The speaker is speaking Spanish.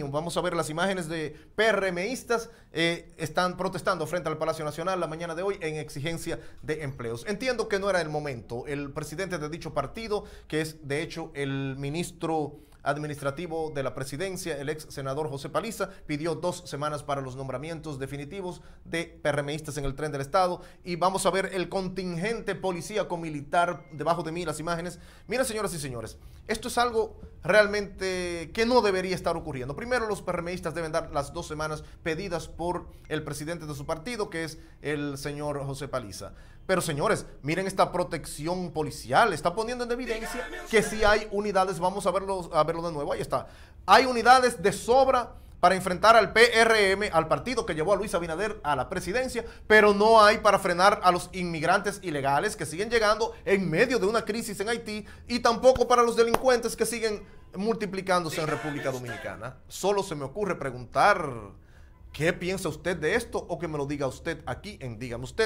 Vamos a ver las imágenes de PRMistas que eh, están protestando frente al Palacio Nacional la mañana de hoy en exigencia de empleos. Entiendo que no era el momento. El presidente de dicho partido, que es de hecho el ministro administrativo de la presidencia, el ex senador José Paliza, pidió dos semanas para los nombramientos definitivos de PRMistas en el tren del Estado. Y vamos a ver el contingente policíaco militar debajo de mí, las imágenes. Mira, señoras y señores, esto es algo realmente que no debería estar ocurriendo. Primero, los PRMistas deben dar las dos semanas pedidas por el presidente de su partido, que es el señor José Paliza. Pero señores, miren esta protección policial. Está poniendo en evidencia que si sí hay unidades, vamos a verlo, a verlo de nuevo. Ahí está. Hay unidades de sobra para enfrentar al PRM, al partido que llevó a Luis Abinader a la presidencia, pero no hay para frenar a los inmigrantes ilegales que siguen llegando en medio de una crisis en Haití y tampoco para los delincuentes que siguen multiplicándose en República Dominicana. Solo se me ocurre preguntar, ¿qué piensa usted de esto? O que me lo diga usted aquí en Dígame Usted.